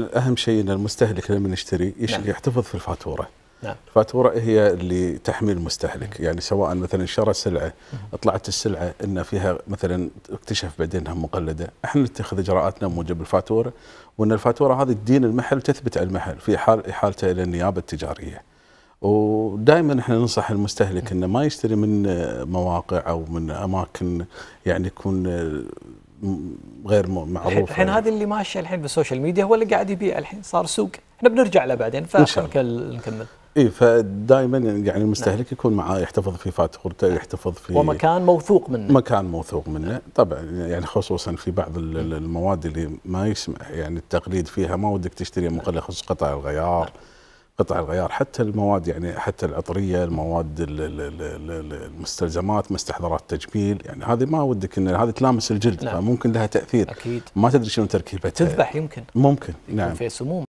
اهم شيء ان المستهلك لما يشتري نعم. يحتفظ في الفاتوره نعم. الفاتوره هي اللي تحمي المستهلك نعم. يعني سواء مثلا شرى سلعه طلعت السلعه ان فيها مثلا اكتشف بعدين انها مقلده احنا نتخذ اجراءاتنا موجب الفاتوره وان الفاتوره هذه تدين المحل تثبت على المحل في حال احالته الى النيابه التجاريه ودائما احنا ننصح المستهلك انه ما يشتري من مواقع او من اماكن يعني يكون غير معروف الحين هذه اللي ماشيه الحين بالسوشيال ميديا هو اللي قاعد يبيع الحين صار سوق احنا بنرجع له بعدين فنكمل نكمل اي فدائما يعني المستهلك نعم. يكون معاه يحتفظ في فاتورته نعم. يحتفظ في ومكان موثوق منه مكان موثوق منه طبعا يعني خصوصا في بعض المواد اللي ما يسمح يعني التقليد فيها ما ودك تشتري مقلل خصوصا قطع الغيار نعم. قطع الغيار حتى المواد يعني حتى العطريه المواد المستلزمات مستحضرات تجميل يعني هذه ما ودك ان هذه تلامس الجلد نعم. فممكن لها تاثير اكيد ما تدري شنو تركيبتها تذبح يمكن ممكن نعم في سموم